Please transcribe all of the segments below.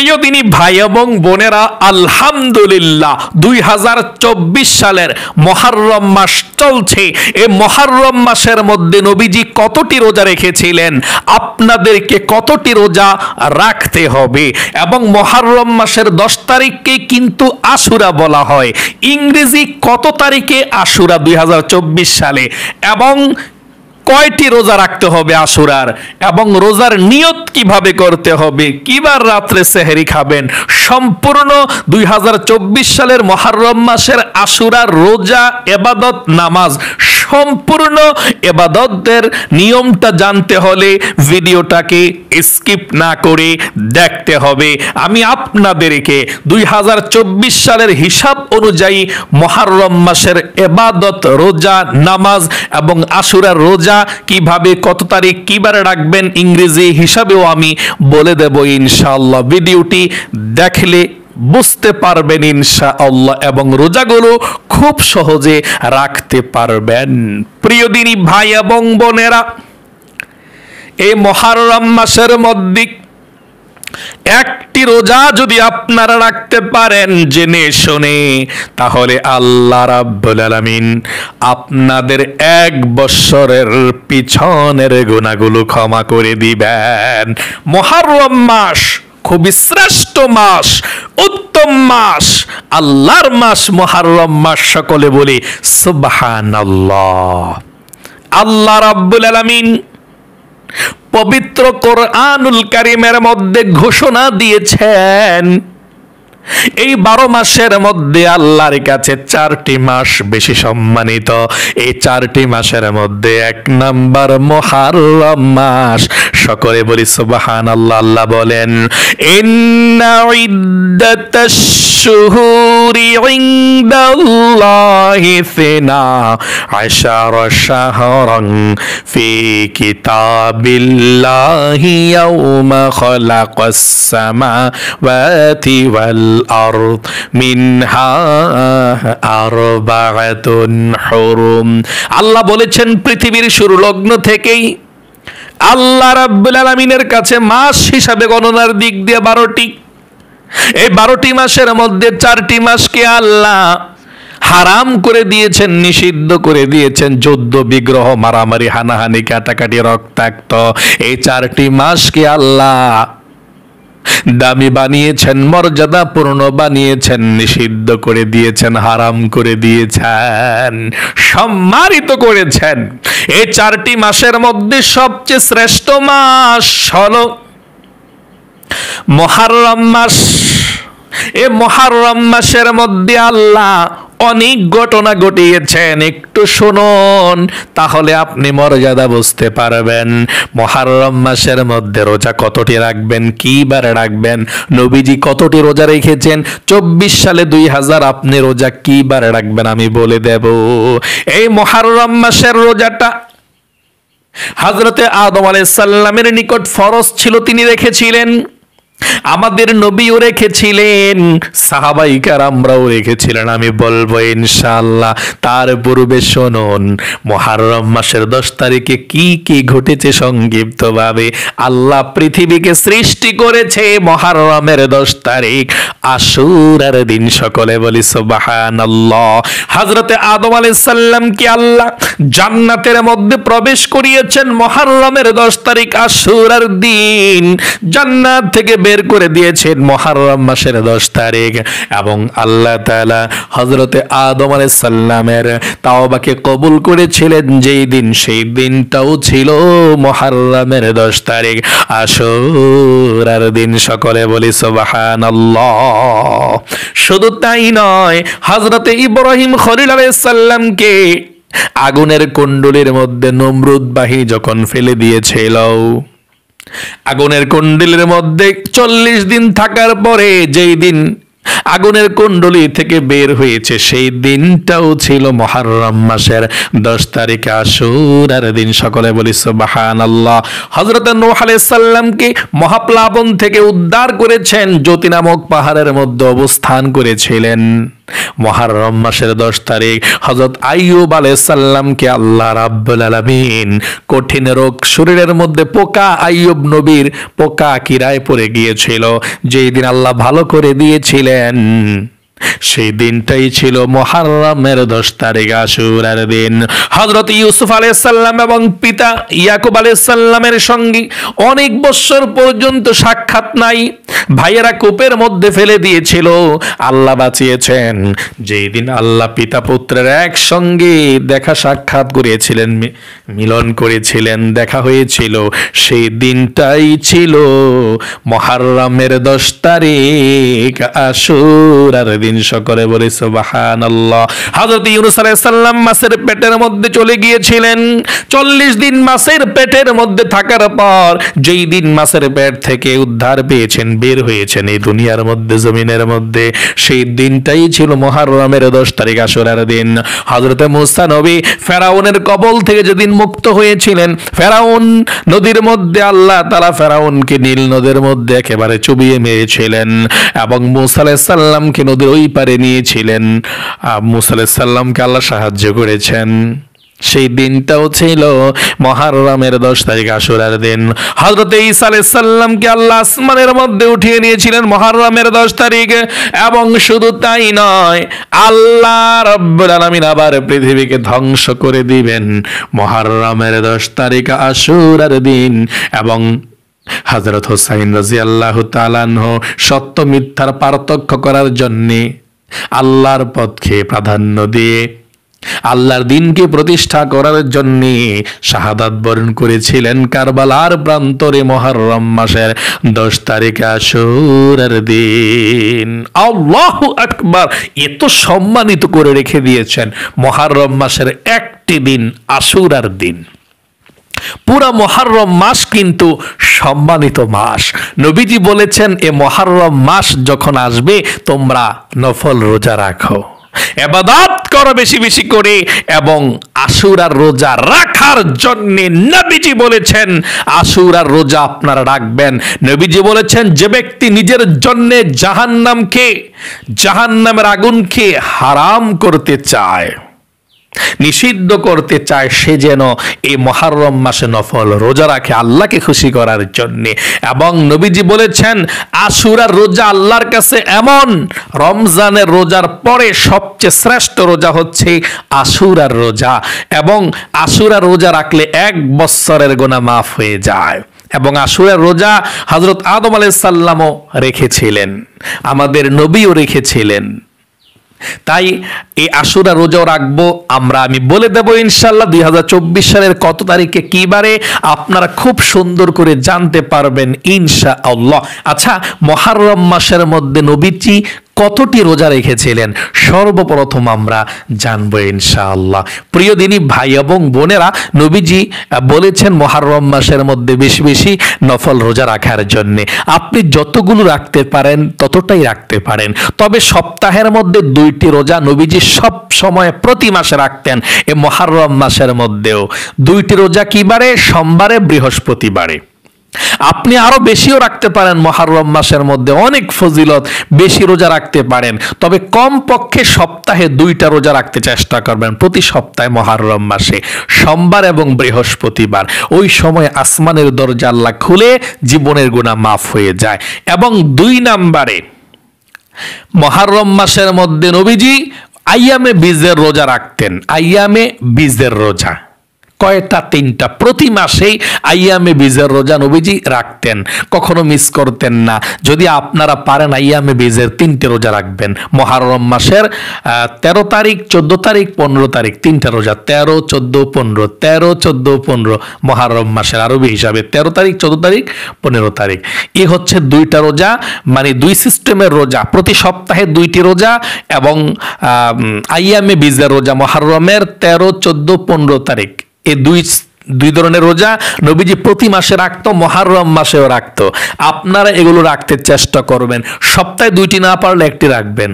প্রিয় দিনী ভাই এবং বোনেরা আলহামদুলিল্লাহ দুই হাজার চব্বিশ সালের মহারম মাস চলছে এ মহারম মাসের মধ্যে নবীজি কতটি রোজা রেখেছিলেন আপনাদেরকে কতটি রোজা রাখতে হবে এবং মহারম মাসের দশ তারিখকে কিন্তু আশুরা বলা হয় ইংরেজি কত তারিখে আশুরা দুই সালে এবং কয়টি রোজা রাখতে হবে আশুরার এবং রোজার নিয়ত কিভাবে করতে হবে কিবার রাত্রে সেহেরি খাবেন সম্পূর্ণ দুই সালের মহারম মাসের আশুরার রোজা এবাদত নামাজ সম্পূর্ণ এবাদতদের নিয়মটা জানতে হলে ভিডিওটাকে স্কিপ না করে দেখতে হবে আমি আপনাদেরকে দুই সালের হিসাব অনুযায়ী মহারম মাসের এবাদত রোজা নামাজ এবং আশুরার রোজা রোজা কিভাবে কত তারিখ কিবারে রাখবেন ইংরেজি হিসাবেও আমি বলে দেব ইনশাআল্লাহ ভিডিওটি দেখলে বুঝতে পারবেন ইনশাআল্লাহ এবং রোজাগুলো খুব সহজে রাখতে পারবেন প্রিয় দিনী ভাই এবং বোনেরা এই মহারম মাসের মধ্যে একটি রোজা যদি আপনারা রাখতে পারেন জেনে শোনে তাহলে আল্লাহ রাব্বুল আলামিন আপনাদের এক বৎসরের পিছনের গুণাগুলো ক্ষমা করে দিবেন মহারম মাস খুবই শ্রেষ্ঠ মাস উত্তম মাস আল্লাহর মাস মহারম মাস সকলে বলি সুবহানাল্লাহ আল্লাহ রাব্বুল আলামিন পবিত্র কোরআনুল কারিমের মধ্যে ঘোষণা দিয়েছেন এই বারো মাসের মধ্যে আল্লাহর কাছে চারটি মাস বেশি সম্মানিত এই চারটি মাসের মধ্যে এক নাম্বার মহারম মাস সকলে বলি সুবাহান আল্লাহ আল্লাহ বলেন কিতাবিল্লাহি ইয়াউমা খালাকাস والأرض منها أربعة حرم আল্লাহ বলেছেন পৃথিবীর শুরু লগ্ন থেকেই আল্লাহ রাব্বুল আলামিনের কাছে মাস হিসাবে গণনার দিক দিয়ে বারোটি এই বারোটি মাসের মধ্যে চারটি মাসকে আল্লাহ হারাম করে দিয়েছেন নিষিদ্ধ করে দিয়েছেন যুদ্ধ বিগ্রহ মারামারি হানাহানি কাটাকাটি রক্তাক্ত এই চারটি মাসকে আল্লাহ দামি বানিয়েছেন মর্যাদাপূর্ণ বানিয়েছেন নিষিদ্ধ করে দিয়েছেন হারাম করে দিয়েছেন সম্মানিত করেছেন এই চারটি মাসের মধ্যে সবচেয়ে শ্রেষ্ঠ মাস হল মহারম মাস এ মহারম মাসের মধ্যে আল্লাহ অনেক ঘটনা ঘটিয়েছেন একটু শুনুন তাহলে আপনি মর্যাদা বুঝতে পারবেন মহারম মাসের মধ্যে রোজা কতটি রাখবেন কি বারে রাখবেন নবীজি কতটি রোজা রেখেছেন চব্বিশ সালে দুই হাজার আপনি রোজা কি বারে রাখবেন আমি বলে দেব এই মহারম মাসের রোজাটা হাজরতে আদম আলাইসাল্লামের নিকট ফরজ ছিল তিনি রেখেছিলেন আমাদের নবীও রেখেছিলেন সাহাবাইকার আমরাও রেখেছিলেন আমি বলবো ইনশাল্লাহ তার পূর্বে শুনুন মহারম মাসের দশ তারিখে কি কি ঘটেছে সংক্ষিপ্ত ভাবে আল্লাহ পৃথিবীকে সৃষ্টি করেছে মহারমের দশ তারিখ আশুরার দিন সকলে বলি সোবাহান আল্লাহ হজরতে আদম আলি সাল্লাম কি আল্লাহ জান্নাতের মধ্যে প্রবেশ করিয়েছেন মহারমের দশ তারিখ আশুরার দিন জান্নাত থেকে বের করে দিয়েছেন মহারম মাসের দশ তারিখ এবং আল্লাহ তালা হজরতে আদম আলাইসাল্লামের তাওবাকে কবুল করেছিলেন যেই দিন সেই দিনটাও ছিল মহারমের দশ তারিখ আসরার দিন সকলে বলি সোবাহান শুধু তাই নয় হজরতে ইব্রাহিম খলিল আলাইসাল্লামকে আগুনের কুণ্ডলীর মধ্যে নমরুদ বাহিনী যখন ফেলে দিয়েছিল আগুনের কুণ্ডলির মধ্যে চল্লিশ দিন থাকার পরে যেই দিন আগুনের কুণ্ডলি থেকে বের হয়েছে সেই দিনটাও ছিল মহারম মাসের দশ তারিখে আর দিন সকলে বলি সুবাহান আল্লাহ হজরত নোহ আলাইসাল্লামকে মহাপ্লাবন থেকে উদ্ধার করেছেন জ্যোতি নামক পাহাড়ের মধ্যে অবস্থান করেছিলেন মহারম মাসের দশ তারিখ হজরত আইয়ুব আলাইসাল্লামকে আল্লাহ রাব্বুল আলমিন কঠিন রোগ শরীরের মধ্যে পোকা আইব নবীর পোকা কিরায় পড়ে গিয়েছিল যেই দিন আল্লাহ ভালো করে দিয়েছিলেন সেই দিনটাই ছিল মহারমের দশ তারিখ আশুরার দিন হজরত ইউসুফ আলাইসাল্লাম এবং পিতা ইয়াকুব আলাইসাল্লামের সঙ্গে অনেক বছর পর্যন্ত সাক্ষাৎ নাই ভাইয়েরা কূপের মধ্যে ফেলে দিয়েছিল আল্লাহ বাঁচিয়েছেন যেই দিন আল্লাহ পিতা পুত্রের একসঙ্গে দেখা সাক্ষাৎ করিয়েছিলেন মিলন করেছিলেন দেখা হয়েছিল সেই দিনটাই ছিল মহারমের দশ তারিখ আশুরার দিন সকলে বলে সুবাহান আল্লাহ হজরত ইউনুস আলাইসাল্লাম মাছের পেটের মধ্যে চলে গিয়েছিলেন চল্লিশ দিন মাছের পেটের মধ্যে থাকার পর যেই দিন মাছের পেট থেকে উদ্ধার পেয়েছেন বের হয়েছেন এই দুনিয়ার মধ্যে জমিনের মধ্যে সেই দিনটাই ছিল মহারমের দশ তারিখ আশুরার দিন হজরত মুস্তা নবী ফেরাউনের কবল থেকে যেদিন মুক্ত হয়েছিলেন ফেরাউন নদীর মধ্যে আল্লাহ তারা ফেরাউনকে নীল নদের মধ্যে একেবারে চুবিয়ে মেরেছিলেন এবং মুসালাইসাল্লামকে নদীর ওই পারে নিয়েছিলেন মুসালাইসাল্লামকে আল্লাহ সাহায্য করেছেন সেই দিনটাও ছিল মহারামের দশ তারিখ আশুরার দিন হজরত ইসা আলাইসাল্লামকে আল্লাহ আসমানের মধ্যে উঠিয়ে নিয়েছিলেন মহারামের দশ তারিখ এবং শুধু তাই নয় আল্লাহ রবিন আবার পৃথিবীকে ধ্বংস করে দিবেন মহারামের দশ তারিখ আশুরার দিন এবং হজরত হোসাইন রাজি আল্লাহ তালানহ সত্য মিথ্যার পার্থক্য করার জন্যে আল্লাহর পথকে প্রাধান্য দিয়ে আল্লাহর দিনকে প্রতিষ্ঠা করার জন্য শাহাদাত বরণ করেছিলেন কারবালার প্রান্তরে মহারম মাসের দশ তারিখে আসুরার দিন আল্লাহ আকবার এত সম্মানিত করে রেখে দিয়েছেন মহারম মাসের একটি দিন আশুরার দিন পুরা মহারম মাস কিন্তু সম্মানিত মাস নবীজি বলেছেন এ মহারম মাস যখন আসবে তোমরা নফল রোজা রাখো এবাদত করো বেশি বেশি করে এবং আর রোজা রাখার জন্যে নবীজি বলেছেন আর রোজা আপনারা রাখবেন নবীজি বলেছেন যে ব্যক্তি নিজের জন্যে জাহান্নামকে জাহান্নামের আগুনকে হারাম করতে চায় নিষিদ্ধ করতে চায় সে যেন এই মহারম মাসে নফল রোজা রাখে আল্লাহকে খুশি করার জন্যে এবং নবীজি বলেছেন আশুরার রোজা আল্লাহর কাছে এমন রমজানের রোজার পরে সবচেয়ে শ্রেষ্ঠ রোজা হচ্ছে আশুরার রোজা এবং আশুরা রোজা রাখলে এক বৎসরের গোনা মাফ হয়ে যায় এবং আশুরের রোজা হজরত আদম আলাইসাল্লামও রেখেছিলেন আমাদের নবীও রেখেছিলেন তাই এই আশুরা রোজাও রাখবো আমরা আমি বলে দেব ইনশাল্লাহ দুই সালের কত তারিখে কিবারে বারে আপনারা খুব সুন্দর করে জানতে পারবেন ইনশা আল্লাহ আচ্ছা মহারম মাসের মধ্যে নবীজি কতটি রোজা রেখেছিলেন সর্বপ্রথম আমরা জানবো ইনশাআল্লাহ প্রিয় দিনই ভাই এবং বোনেরা নবীজি বলেছেন মহারম মাসের মধ্যে বেশি বেশি নফল রোজা রাখার জন্যে আপনি যতগুলো রাখতে পারেন ততটাই রাখতে পারেন তবে সপ্তাহের মধ্যে দুইটি রোজা নবীজি সব সময় প্রতি মাসে রাখতেন এ মহারম মাসের মধ্যেও দুইটি রোজা কিবারে সোমবারে বৃহস্পতিবারে আপনি আরো বেশিও রাখতে পারেন মহারম মাসের মধ্যে অনেক ফজিলত বেশি রোজা রাখতে পারেন তবে কম পক্ষে সপ্তাহে দুইটা রোজা রাখতে চেষ্টা করবেন প্রতি সপ্তাহে মহারম মাসে সোমবার এবং বৃহস্পতিবার ওই সময় আসমানের দরজা আল্লাহ খুলে জীবনের গুণা মাফ হয়ে যায় এবং দুই নাম্বারে মহারম মাসের মধ্যে নবীজি আইয়ামে বীজের রোজা রাখতেন আইয়ামে বীজের রোজা কয়টা তিনটা প্রতি মাসেই আইয়ামে বীজের রোজা নবীজি রাখতেন কখনো মিস করতেন না যদি আপনারা পারেন আইয়ামে বীজের তিনটে রোজা রাখবেন মহারম মাসের তেরো তারিখ চোদ্দ তারিখ পনেরো তারিখ তিনটে রোজা তেরো চোদ্দ পনেরো তেরো চোদ্দ পনেরো মহারম মাসের আরবি হিসাবে তেরো তারিখ চোদ্দ তারিখ পনেরো তারিখ এ হচ্ছে দুইটা রোজা মানে দুই সিস্টেমের রোজা প্রতি সপ্তাহে দুইটি রোজা এবং আইয়ামে বীজের রোজা মহারমের তেরো চোদ্দ পনেরো তারিখ এ দুই দুই ধরনের রোজা নবীজি প্রতি মাসে রাখতো মহারম মাসেও রাখতো আপনারা এগুলো রাখতে চেষ্টা করবেন সপ্তাহে দুইটি না পারলে একটি রাখবেন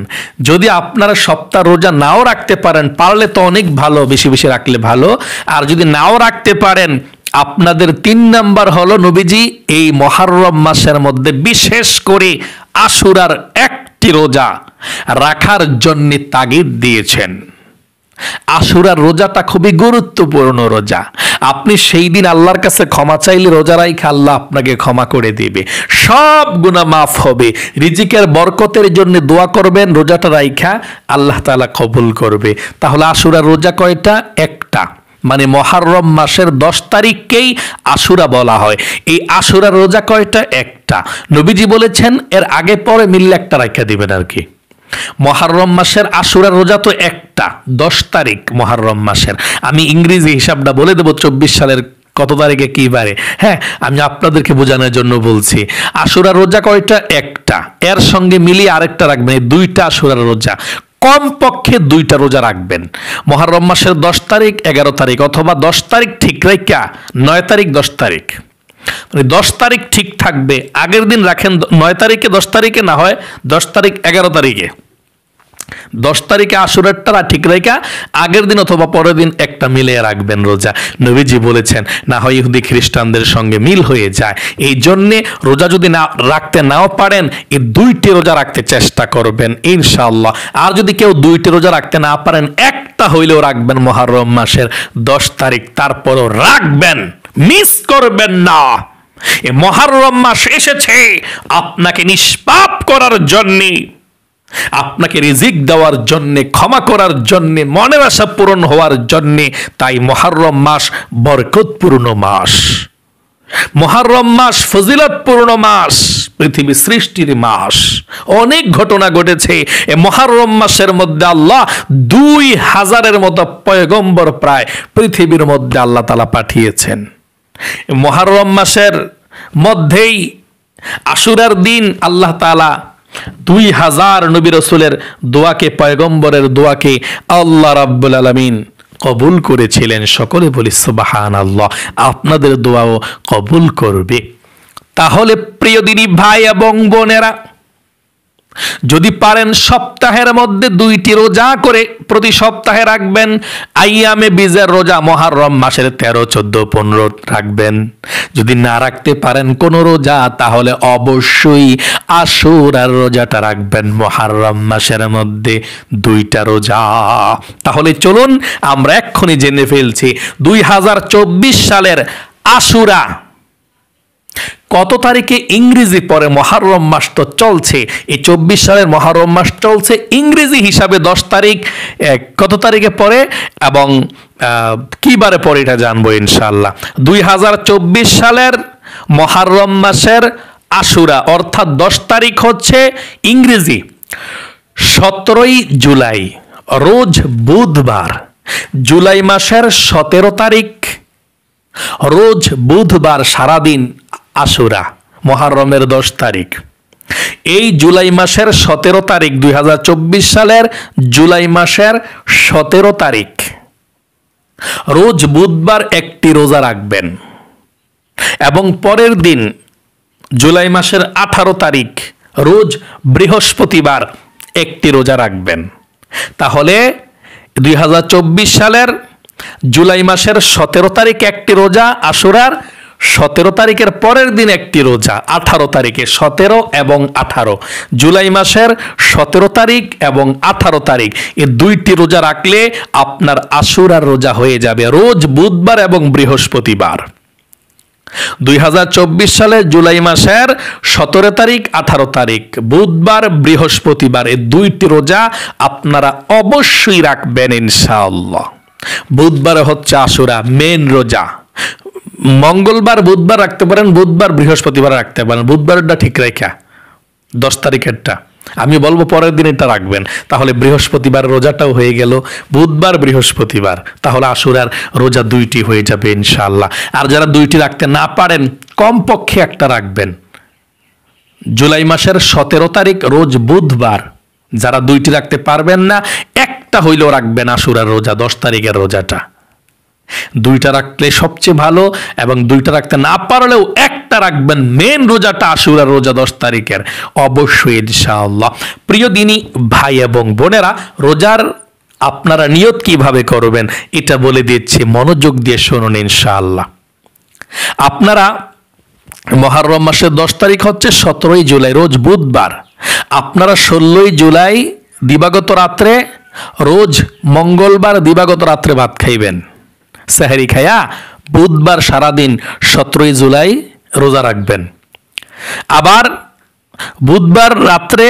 যদি আপনারা সপ্তাহ রোজা নাও রাখতে পারেন পারলে তো অনেক ভালো বেশি বেশি রাখলে ভালো আর যদি নাও রাখতে পারেন আপনাদের তিন নাম্বার হলো নবীজি এই মহারম মাসের মধ্যে বিশেষ করে আশুরার একটি রোজা রাখার জন্যে তাগিদ দিয়েছেন আশুরার রোজাটা খুবই গুরুত্বপূর্ণ রোজা আপনি সেই দিন আল্লাহর কাছে ক্ষমা চাইলে রোজা রাইখা আল্লাহ আপনাকে ক্ষমা করে দেবে সব গুণা মাফ হবে রিজিকের বরকতের জন্য দোয়া করবেন রোজাটা রাইখা আল্লাহ তালা কবুল করবে তাহলে আশুরা রোজা কয়টা একটা মানে মহারম মাসের দশ তারিখকেই আশুরা বলা হয় এই আশুরা রোজা কয়টা একটা নবীজি বলেছেন এর আগে পরে মিললে একটা রাইখা দিবেন আর কি মহারম মাসের আশুরার রোজা তো একটা দশ তারিখ মহারম মাসের আমি ইংরেজি হিসাবটা বলে দেবো চব্বিশ সালের কত তারিখে কী বারে হ্যাঁ আমি আপনাদেরকে বোঝানোর জন্য বলছি আশুরার রোজা কয়টা একটা এর সঙ্গে মিলিয়ে আরেকটা রাখবেন এই দুইটা আশুরার রোজা কমপক্ষে দুইটা রোজা রাখবেন মহারম মাসের দশ তারিখ এগারো তারিখ অথবা দশ তারিখ ঠিক রেখা নয় তারিখ দশ তারিখ মানে দশ তারিখ ঠিক থাকবে আগের দিন রাখেন নয় তারিখে দশ তারিখে না হয় দশ তারিখ এগারো তারিখে দশ তারিখে আসরের টারা ঠিক রেখা আগের দিন অথবা পরের দিন একটা মিলে রাখবেন রোজা নবীজি বলেছেন না হয় ইহুদি খ্রিস্টানদের সঙ্গে মিল হয়ে যায় এই জন্যে রোজা যদি না রাখতে নাও পারেন এই দুইটি রোজা রাখতে চেষ্টা করবেন ইনশাল্লাহ আর যদি কেউ দুইটি রোজা রাখতে না পারেন একটা হইলেও রাখবেন মহারম মাসের দশ তারিখ তারপরও রাখবেন মিস করবেন না এ মহারম মাস এসেছে আপনাকে নিষ্পাপ করার জন্যে আপনাকে রিজিক দেওয়ার জন্যে ক্ষমা করার জন্যে মনের আশা পূরণ হওয়ার জন্যে তাই মহারম মাস বরকতপূর্ণ মাস মহারম মাস ফজিলতপূর্ণ মাস পৃথিবী সৃষ্টির মাস অনেক ঘটনা ঘটেছে এ মহারম মাসের মধ্যে আল্লাহ দুই হাজারের মতো পয়গম্বর প্রায় পৃথিবীর মধ্যে আল্লাহ তালা পাঠিয়েছেন মহারম মাসের মধ্যেই আশুরার দিন আল্লাহ তালা দুই হাজার নবী রসুলের দোয়াকে পয়গম্বরের দোয়াকে আল্লাহ রাব্বুল আলমিন কবুল করেছিলেন সকলে বলি সুবাহান আল্লাহ আপনাদের দোয়াও কবুল করবে তাহলে প্রিয় দিনী ভাই এবং বোনেরা যদি পারেন সপ্তাহের মধ্যে দুইটি রোজা করে প্রতি সপ্তাহে রাখবেন আইয়ামে বীজের রোজা মহারম মাসের তেরো চোদ্দ পনেরো রাখবেন যদি না রাখতে পারেন কোনো রোজা তাহলে অবশ্যই আর রোজাটা রাখবেন মহারম মাসের মধ্যে দুইটা রোজা তাহলে চলুন আমরা এক্ষুনি জেনে ফেলছি দুই সালের আশুরা কত তারিখে ইংরেজি পরে মহারম মাস তো চলছে এই চব্বিশ সালের মহারম মাস চলছে ইংরেজি হিসাবে দশ তারিখ কত তারিখে পরে এবং কি বারে পরে এটা জানবো ইনশাল্লাহ দুই হাজার চব্বিশ সালের মহারম মাসের আশুরা অর্থাৎ দশ তারিখ হচ্ছে ইংরেজি সতেরোই জুলাই রোজ বুধবার জুলাই মাসের সতেরো তারিখ রোজ বুধবার সারাদিন আশুরা মহারমের দশ তারিখ এই জুলাই মাসের সতেরো তারিখ দুই সালের জুলাই মাসের সতেরো তারিখ রোজ বুধবার একটি রোজা রাখবেন এবং পরের দিন জুলাই মাসের আঠারো তারিখ রোজ বৃহস্পতিবার একটি রোজা রাখবেন তাহলে দুই সালের জুলাই মাসের সতেরো তারিখ একটি রোজা আসুরার সতেরো তারিখের পরের দিন একটি রোজা আঠারো তারিখে সতেরো এবং আঠারো জুলাই মাসের সতেরো তারিখ এবং আঠারো তারিখ এ দুইটি রোজা রাখলে আপনার আশুরার রোজা হয়ে যাবে রোজ বুধবার এবং বৃহস্পতিবার দুই সালে জুলাই মাসের সতেরো তারিখ আঠারো তারিখ বুধবার বৃহস্পতিবার এ দুইটি রোজা আপনারা অবশ্যই রাখবেন ইনশাআল্লাহ বুধবার হচ্ছে আশুরা মেন রোজা মঙ্গলবার বুধবার রাখতে পারেন বুধবার বৃহস্পতিবার রাখতে পারেন বুধবারটা ঠিক রেখা দশ তারিখেরটা আমি বলবো পরের দিন এটা রাখবেন তাহলে বৃহস্পতিবার রোজাটাও হয়ে গেল বুধবার বৃহস্পতিবার তাহলে আশুরার রোজা দুইটি হয়ে যাবে ইনশাল্লাহ আর যারা দুইটি রাখতে না পারেন কমপক্ষে একটা রাখবেন জুলাই মাসের সতেরো তারিখ রোজ বুধবার যারা দুইটি রাখতে পারবেন না একটা হইলেও রাখবেন আশুরার রোজা দশ তারিখের রোজাটা দুইটা রাখলে সবচেয়ে ভালো এবং দুইটা রাখতে না পারলেও একটা রাখবেন মেন রোজাটা আশুরা রোজা দশ তারিখের অবশ্যই ইনশাআল্লাহ প্রিয় দিনই ভাই এবং বোনেরা রোজার আপনারা নিয়ত কিভাবে করবেন এটা বলে দিচ্ছি মনোযোগ দিয়ে শুনুন ইনশাআল্লাহ আপনারা মহারম মাসের দশ তারিখ হচ্ছে সতেরোই জুলাই রোজ বুধবার আপনারা ষোলোই জুলাই দিবাগত রাত্রে রোজ মঙ্গলবার দিবাগত রাত্রে ভাত খাইবেন স্যাহারি খায়া বুধবার সারাদিন সতেরোই জুলাই রোজা রাখবেন আবার বুধবার রাত্রে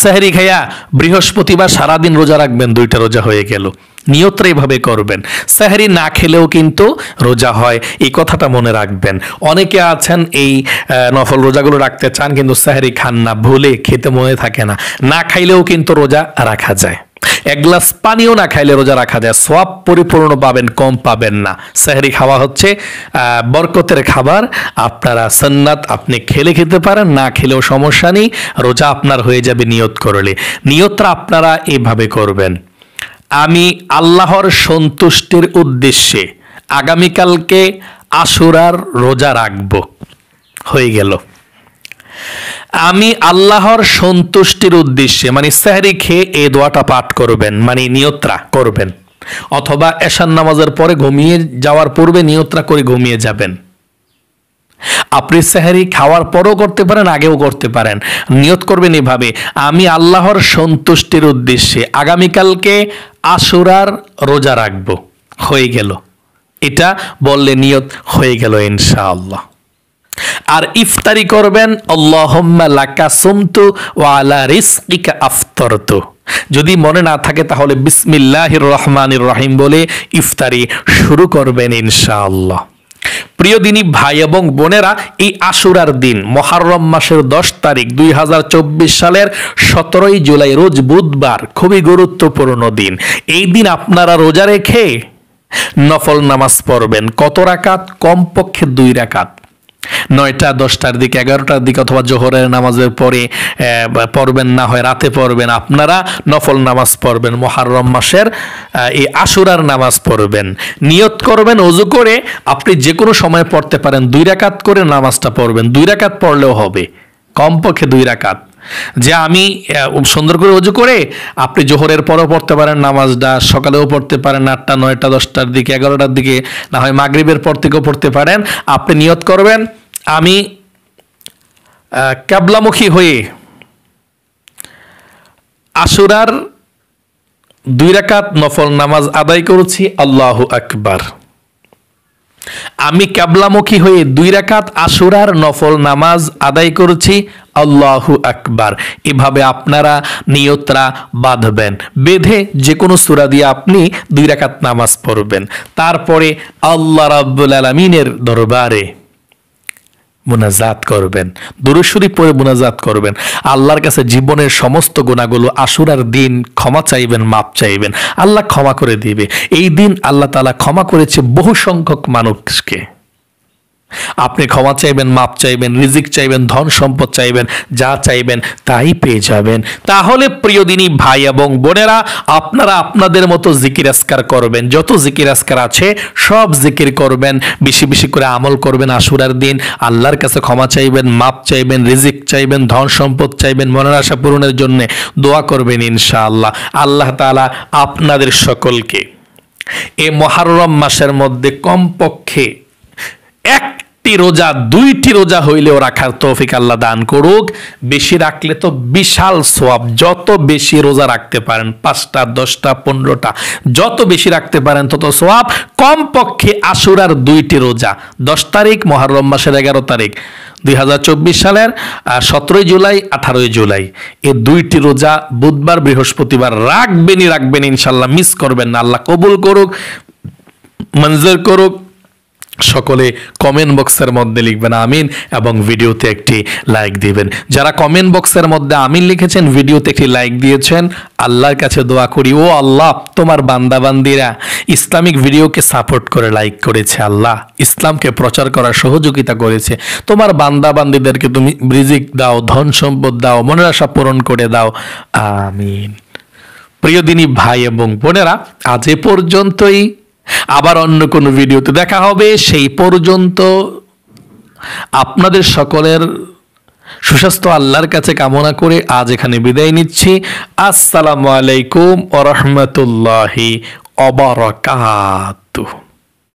স্যাহারি খায়া বৃহস্পতিবার সারাদিন রোজা রাখবেন দুইটা রোজা হয়ে গেল নিয়তটা এভাবে করবেন স্যাহারি না খেলেও কিন্তু রোজা হয় এই কথাটা মনে রাখবেন অনেকে আছেন এই নফল রোজাগুলো রাখতে চান কিন্তু স্যাহারি খান না ভুলে খেতে মনে থাকে না না খাইলেও কিন্তু রোজা রাখা যায় এক গ্লাস পানিও না খাইলে রোজা রাখা যায় সব পরিপূর্ণ পাবেন কম পাবেন না সাহরি খাওয়া হচ্ছে বরকতের খাবার আপনারা সন্ন্যাত আপনি খেলে খেতে পারেন না খেলেও সমস্যা নেই রোজা আপনার হয়ে যাবে নিয়ত করলে নিয়তটা আপনারা এভাবে করবেন আমি আল্লাহর সন্তুষ্টির উদ্দেশ্যে আগামীকালকে আশুরার রোজা রাখব হয়ে গেল আমি আল্লাহর সন্তুষ্টির উদ্দেশ্যে মানে সাহরি খেয়ে এ দোয়াটা পাঠ করবেন মানে নিয়ত্রা করবেন অথবা এশান নামাজের পরে ঘুমিয়ে যাওয়ার পূর্বে নিয়ত্রা করে ঘুমিয়ে যাবেন আপনি সাহারি খাওয়ার পরও করতে পারেন আগেও করতে পারেন নিয়ত করবেন এভাবে আমি আল্লাহর সন্তুষ্টির উদ্দেশ্যে আগামীকালকে আশুরার রোজা রাখব হয়ে গেল এটা বললে নিয়ত হয়ে গেল ইনশাআল্লাহ আর ইফতারি করবেন আল্লাহম্মা লাকা সুমতু ওয়ালা রিসকিকা আফতরতু যদি মনে না থাকে তাহলে বিসমিল্লাহির রহমানির রহিম বলে ইফতারি শুরু করবেন ইনশাআল্লাহ প্রিয় দিনী ভাই এবং বোনেরা এই আশুরার দিন মহারম মাসের দশ তারিখ দুই সালের সতেরোই জুলাই রোজ বুধবার খুবই গুরুত্বপূর্ণ দিন এই দিন আপনারা রোজা রেখে নফল নামাজ পড়বেন কত রাকাত কমপক্ষে দুই রাকাত নয়টা দশটার দিকে এগারোটার দিকে অথবা জোহরের নামাজের পরে পড়বেন না হয় রাতে পড়বেন আপনারা নফল নামাজ পড়বেন মহারম মাসের এই আশুরার নামাজ পড়বেন নিয়ত করবেন অজু করে আপনি যে কোনো সময় পড়তে পারেন দুই রাকাত করে নামাজটা পড়বেন দুই রাকাত পড়লেও হবে কমপক্ষে দুই রাকাত যে আমি সুন্দর করে অজু করে আপনি জোহরের পরও পড়তে পারেন নামাজটা সকালেও পড়তে পারেন আটটা নয়টা দশটার দিকে এগারোটার দিকে না হয় মাগরীবের পর থেকেও পড়তে পারেন আপনি নিয়ত করবেন আমি ক্যাবলামুখী হয়ে আসুরার দুই রাকাত নফল নামাজ আদায় করেছি আল্লাহ আকবার আমি ক্যাবলামুখী হয়ে দুই রাকাত আশুরার নফল নামাজ আদায় করছি আল্লাহু আকবার এভাবে আপনারা নিয়তরা বাঁধবেন বেঁধে যে কোনো সুরা দিয়ে আপনি দুই রাকাত নামাজ পড়বেন তারপরে আল্লাহ রাবুল আলমিনের দরবারে মোনাজাত করবেন দুরুশরীফ পরে মোনাজাত করবেন আল্লাহর কাছে জীবনের সমস্ত গুণাগুলো আশুরার দিন ক্ষমা চাইবেন মাপ চাইবেন আল্লাহ ক্ষমা করে দিবে এই দিন আল্লাহ তালা ক্ষমা করেছে বহু সংখ্যক মানুষকে আপনি ক্ষমা চাইবেন মাপ চাইবেন রিজিক চাইবেন ধন সম্পদ চাইবেন যা চাইবেন তাই পেয়ে যাবেন তাহলে প্রিয় দিনই ভাই এবং বোনেরা আপনারা আপনাদের মতো জিকির আসকার করবেন যত জিকির আসকার আছে সব জিকির করবেন বেশি বেশি করে আমল করবেন আশুরার দিন আল্লাহর কাছে ক্ষমা চাইবেন মাপ চাইবেন রিজিক চাইবেন ধন সম্পদ চাইবেন মনের আশা পূরণের জন্যে দোয়া করবেন ইনশাআল্লাহ আল্লাহ তালা আপনাদের সকলকে এ মহারম মাসের মধ্যে কমপক্ষে একটি রোজা দুইটি রোজা হইলেও রাখার তৌফিক আল্লাহ দান করুক বেশি রাখলে তো বিশাল সোয়াব যত বেশি রোজা রাখতে পারেন পাঁচটা দশটা পনেরোটা যত বেশি রাখতে পারেন তত সোয়াব কমপক্ষে আশুরার দুইটি রোজা দশ তারিখ মহারম মাসের এগারো তারিখ দুই সালের সতেরোই জুলাই আঠারোই জুলাই এ দুইটি রোজা বুধবার বৃহস্পতিবার রাখবেনই রাখবেন ইনশাল্লাহ মিস করবেন না আল্লাহ কবুল করুক মঞ্জুর করুক সকলে কমেন্ট বক্সের মধ্যে লিখবেন আমিন এবং ভিডিওতে একটি লাইক দিবেন যারা কমেন্ট বক্সের মধ্যে আমিন লিখেছেন ভিডিওতে একটি লাইক দিয়েছেন আল্লাহর কাছে দোয়া করি ও আল্লাহ তোমার বান্দাবান্দিরা ইসলামিক ভিডিওকে সাপোর্ট করে লাইক করেছে আল্লাহ ইসলামকে প্রচার করার সহযোগিতা করেছে তোমার বান্দাবান্দিদেরকে তুমি ব্রিজিক দাও ধন সম্পদ দাও মনের আশা পূরণ করে দাও আমিন প্রিয় দিনী ভাই এবং বোনেরা আজ এ পর্যন্তই আবার অন্য কোনো ভিডিওতে দেখা হবে সেই পর্যন্ত আপনাদের সকলের সুস্বাস্থ্য আল্লাহর কাছে কামনা করে আজ এখানে বিদায় নিচ্ছি আসসালামু আলাইকুম ওরহমতুল্লাহি অবরকাত